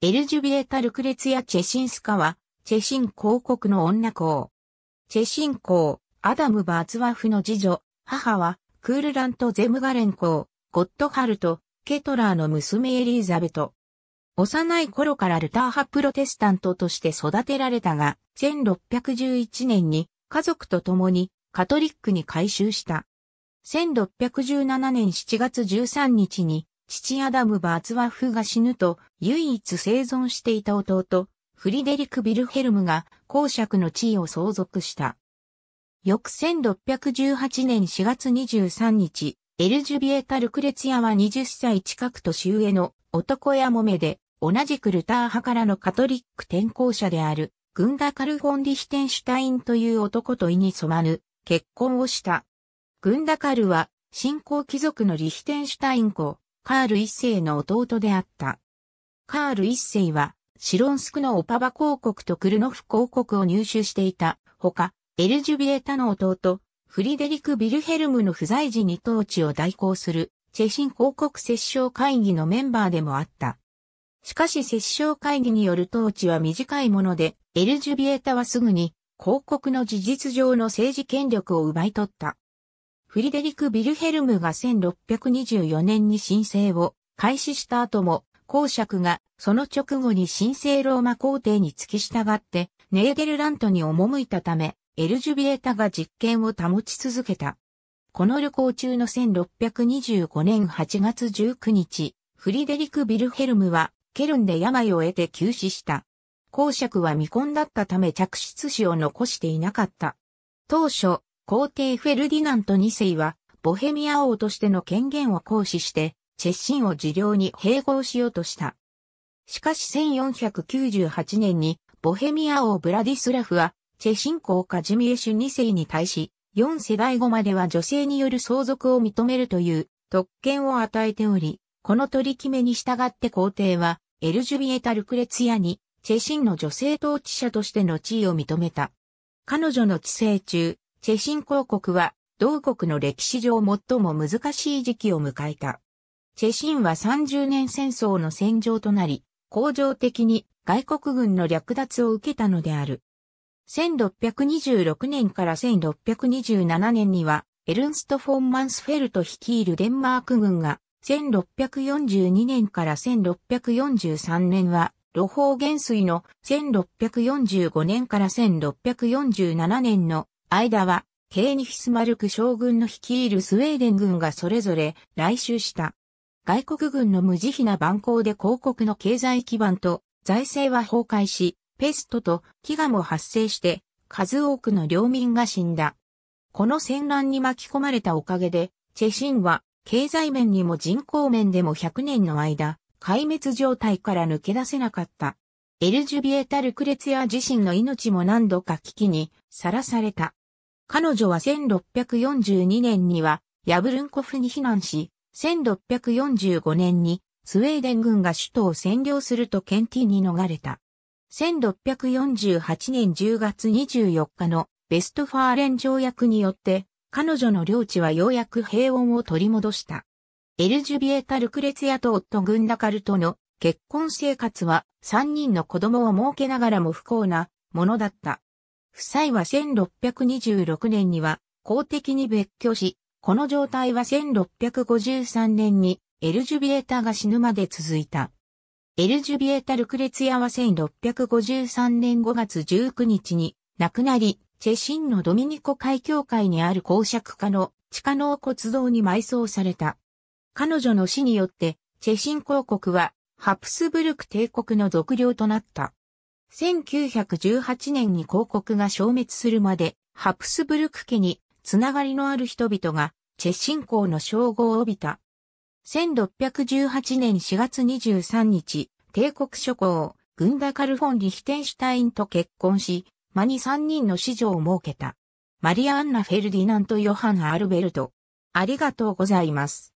エルジュビエタ・ルクレツヤ・チェシンスカは、チェシン公国の女公。チェシン公、アダム・バーツワフの次女、母は、クールラント・ゼムガレン公、ゴッドハルト、ケトラーの娘エリーザベト。幼い頃からルター派プロテスタントとして育てられたが、1611年に家族と共にカトリックに改宗した。1617年7月13日に父アダム・バーツワフが死ぬと、唯一生存していた弟、フリデリク・ビルヘルムが公爵の地位を相続した。翌1618年4月23日、エルジュビエタ・ルクレツヤは20歳近く年上の男やもめで、同じくルター派からのカトリック転校者である、グンダカル・フォン・リヒテンシュタインという男と意に染まぬ結婚をした。グンダカルは、新興貴族のリヒテンシュタイン公、カール一世の弟であった。カール一世は、シロンスクのオパバ公国とクルノフ公国を入手していた、ほか、エルジュビエタの弟、フリデリク・ビルヘルムの不在時に統治を代行する、チェシン公国摂政会議のメンバーでもあった。しかし摂政会議による統治は短いもので、エルジュビエタはすぐに、公国の事実上の政治権力を奪い取った。フリデリク・ビルヘルムが1624年に申請を開始した後も、公爵がその直後に神聖ローマ皇帝に付き従って、ネーデルラントに赴いたため、エルジュビエタが実権を保ち続けた。この旅行中の1625年8月19日、フリデリク・ビルヘルムは、ケルンで病を得て急死した。公爵は未婚だったため着室死を残していなかった。当初、皇帝フェルディナント2世は、ボヘミア王としての権限を行使して、チェッシンを自領に併合しようとした。しかし1498年に、ボヘミア王ブラディスラフは、チェシン公カジミエシュ2世に対し、4世代後までは女性による相続を認めるという特権を与えており、この取り決めに従って皇帝は、エルジュビエタ・ルクレツヤに、チェシンの女性統治者としての地位を認めた。彼女の治世中、チェシン公国は、同国の歴史上最も難しい時期を迎えた。チェシンは30年戦争の戦場となり、工場的に外国軍の略奪を受けたのである。1626年から1627年には、エルンスト・フォン・マンスフェルト率いるデンマーク軍が、1642年から1643年は、露法元帥の1645年から1647年の間は、ケーニヒスマルク将軍の率いるスウェーデン軍がそれぞれ来襲した。外国軍の無慈悲な蛮行で広告の経済基盤と財政は崩壊し、ペストと飢餓も発生して、数多くの領民が死んだ。この戦乱に巻き込まれたおかげで、チェシンは経済面にも人口面でも100年の間、壊滅状態から抜け出せなかった。エルジュビエタ・ルクレツヤ自身の命も何度か危機にさらされた。彼女は1642年にはヤブルンコフに避難し、1645年にスウェーデン軍が首都を占領するとケンティに逃れた。1648年10月24日のベストファーレン条約によって彼女の領地はようやく平穏を取り戻した。エルジュビエタ・ルクレツヤと夫グンダカルとの結婚生活は3人の子供を設けながらも不幸なものだった。夫妻は1626年には公的に別居し、この状態は1653年にエルジュビエータが死ぬまで続いた。エルジュビエータ・ルクレツィアは1653年5月19日に亡くなり、チェシンのドミニコ海教会にある公爵家の地下納骨堂に埋葬された。彼女の死によって、チェシン公国はハプスブルク帝国の属領となった。1918年に広告が消滅するまで、ハプスブルク家につながりのある人々が、チェ信公の称号を帯びた。1618年4月23日、帝国諸侯、グンダカルフォン・リヒテンシュタインと結婚し、間に3人の子女を設けた。マリア・アンナ・フェルディナント・ヨハン・アルベルト。ありがとうございます。